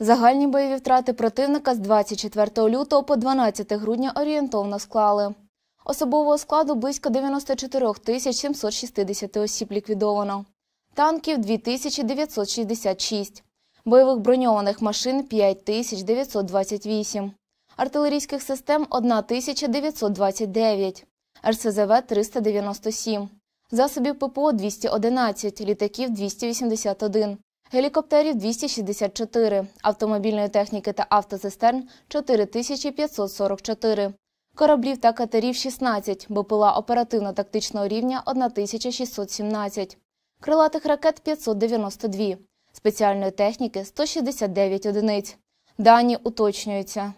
Загальні бойові втрати противника з 24 лютого по 12 грудня орієнтовно склали. Особового складу близько 94 тисяч 760 осіб ліквідовано, танків 2966, бойових броньованих машин 5928, артилерійських систем 1929, РСЗВ 397, засобів ППО 211, літаків 281, гелікоптерів 264, автомобільної техніки та автоцистерн 4544, кораблів та катерів 16, БПЛА оперативно-тактичного рівня 1617, крилатих ракет 592, спеціальної техніки 169 одиниць. Дані уточнюються.